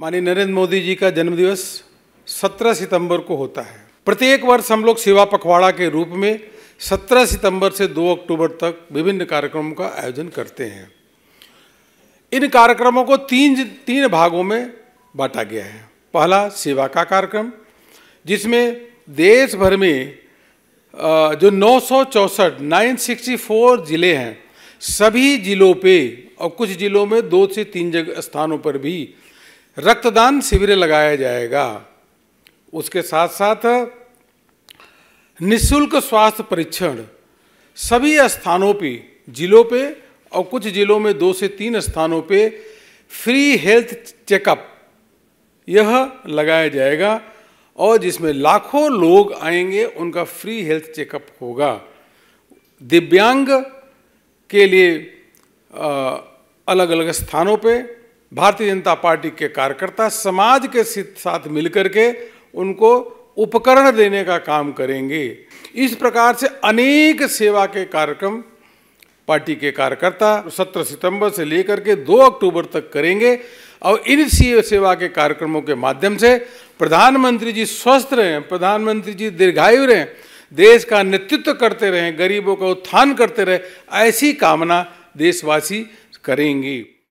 माननीय नरेंद्र मोदी जी का जन्मदिवस 17 सितंबर को होता है प्रत्येक वर्ष हम लोग सेवा पखवाड़ा के रूप में 17 सितंबर से 2 अक्टूबर तक विभिन्न कार्यक्रमों का आयोजन करते हैं इन कार्यक्रमों को तीन तीन भागों में बांटा गया है पहला सेवा का कार्यक्रम जिसमें देश भर में जो नौ सौ नाइन सिक्सटी फोर ज़िले हैं सभी ज़िलों पे और कुछ ज़िलों में दो से तीन जगह स्थानों पर भी रक्तदान शिविर लगाया जाएगा उसके साथ साथ निशुल्क स्वास्थ्य परीक्षण सभी स्थानों पे जिलों पे और कुछ जिलों में दो से तीन स्थानों पे फ्री हेल्थ चेकअप यह लगाया जाएगा और जिसमें लाखों लोग आएंगे उनका फ्री हेल्थ चेकअप होगा दिव्यांग के लिए अलग अलग स्थानों पे भारतीय जनता पार्टी के कार्यकर्ता समाज के साथ मिलकर के उनको उपकरण देने का काम करेंगे इस प्रकार से अनेक सेवा के कार्यक्रम पार्टी के कार्यकर्ता 17 सितंबर से लेकर के 2 अक्टूबर तक करेंगे और इन सेवा के कार्यक्रमों के माध्यम से प्रधानमंत्री जी स्वस्थ रहें प्रधानमंत्री जी दीर्घायु रहें देश का नेतृत्व करते रहें गरीबों का उत्थान करते रहें ऐसी कामना देशवासी करेंगी